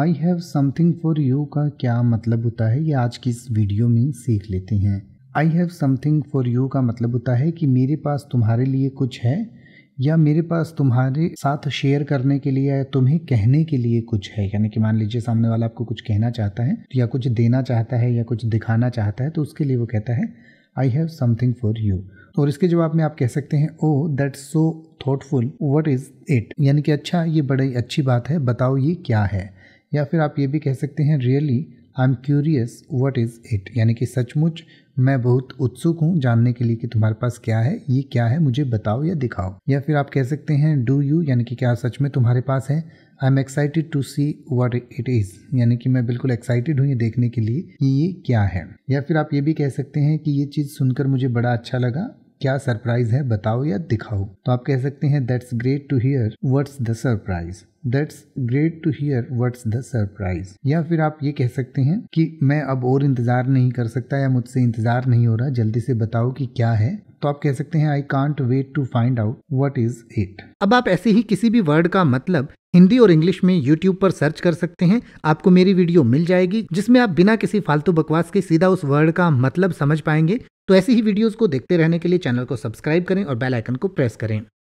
I have something for you का क्या मतलब होता है ये आज की इस वीडियो में सीख लेते हैं I have something for you का मतलब होता है कि मेरे पास तुम्हारे लिए कुछ है या मेरे पास तुम्हारे साथ शेयर करने के लिए या तुम्हें कहने के लिए कुछ है यानी कि मान लीजिए सामने वाला आपको कुछ कहना चाहता है या कुछ देना चाहता है या कुछ दिखाना चाहता है तो उसके लिए वो कहता है I have something for you और इसके जवाब में आप कह सकते हैं oh that so thoughtful what is it यानी कि अच्छा ये बड़ी अच्छी बात है बताओ ये क्या है या फिर आप ये भी कह सकते हैं really I am curious what is it यानी कि सचमुच मैं बहुत उत्सुक हूँ जानने के लिए कि तुम्हारे पास क्या है ये क्या है मुझे बताओ या दिखाओ या फिर आप कह सकते हैं डू यू यानी कि क्या सच में तुम्हारे पास है I am excited to see what it is यानी कि मैं बिल्कुल एक्साइटेड हूँ ये देखने के लिए कि ये क्या है या फिर आप ये भी कह सकते हैं कि ये चीज़ सुनकर मुझे बड़ा अच्छा लगा क्या सरप्राइज है बताओ या दिखाओ तो आप कह सकते हैं that's great to hear what's the surprise that's great to hear what's the surprise या फिर आप ये कह सकते हैं कि मैं अब और इंतजार नहीं कर सकता या मुझसे इंतजार नहीं हो रहा जल्दी से बताओ कि क्या है तो आप कह सकते हैं I can't wait to find out what is it अब आप ऐसे ही किसी भी वर्ड का मतलब हिंदी और इंग्लिश में यूट्यूब पर सर्च कर सकते हैं आपको मेरी वीडियो मिल जाएगी जिसमें आप बिना किसी फालतू बकवास के सीधा उस वर्ड का मतलब समझ पाएंगे तो ऐसी ही वीडियोस को देखते रहने के लिए चैनल को सब्सक्राइब करें और बेल आइकन को प्रेस करें